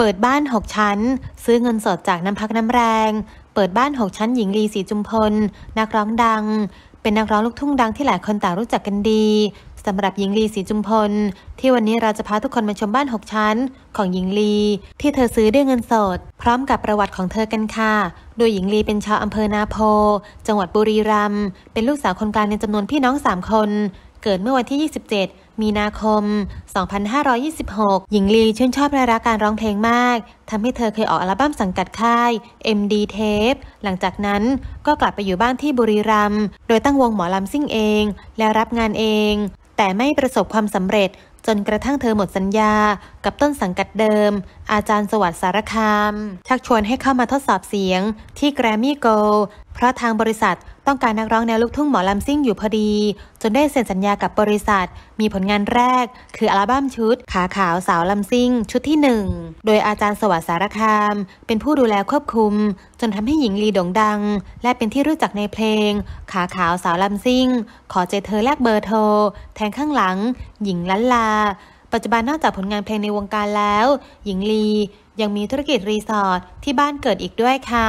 เปิดบ้าน 6 ชั้น ซื้อเงินสดจากน้ำพักน้ำแรง เปิดบ้าน 6 ชั้นหญิงลีศรีจุมพลนักร้องดัง เป็นนักร้องลูกทุ่งดังที่หลายคนต่างรู้จักกันดีสำหรับหญิงลีศรีจุมพลที่วันนี้เราจะพาทุกคนมาชมบ้าน 6 ชั้น ของหญิงลีที่เธอซื้อด้วยเงินสด พร้อมกับประวัติของเธอกันค่ะโดยหญิงลีเป็นชาวอำเภอนาโพจังหวัดบุรีรัมย์เป็นลูกสาวคนกลางในจำนวนพี่น้อง3คนเกิดเมื่อวันที่ 27 มีนาคม 2526 หญิงลีชื่นชอบและรักการร้องเพลงมาก ทำให้เธอเคยออกอัลบั้มสังกัดค่าย MD Tape หลังจากนั้นก็กลับไปอยู่บ้านที่บุรีรัมย์ โดยตั้งวงหมอลำซิ่งเองและรับงานเอง แต่ไม่ประสบความสำเร็จจนกระทั่งเธอหมดสัญญากับต้นสังกัดเดิม อาจารย์สวัสดิ์สารคาม ชักชวนให้เข้ามาทดสอบเสียง ที่แกรมมี่โกเพราะทางบริษัทต้องการนักร้องแนวลูกทุ่งหมอลำซิ่งอยู่พอดี จนได้เซ็นสัญญากับบริษัทมีผลงานแรก คืออัลบั้มชุดขาขาวสาวลำซิ่ง ชุดที่ 1 โดยอาจารย์สวัสดิ์สารคามเป็นผู้ดูแลควบคุม จนทำให้หญิงลีโด่งดัง และเป็นที่รู้จักในเพลง ขาขาวสาวลำซิ่ง ขอเจเธอแลกเบอร์โทรแทงข้างหลัง หญิงลันลา ปัจจุบันนอกจากผลงานเพลงในวงการแล้ว หญิงลียังมีธุรกิจรีสอร์ทที่บ้านเกิดอีกด้วยค่ะ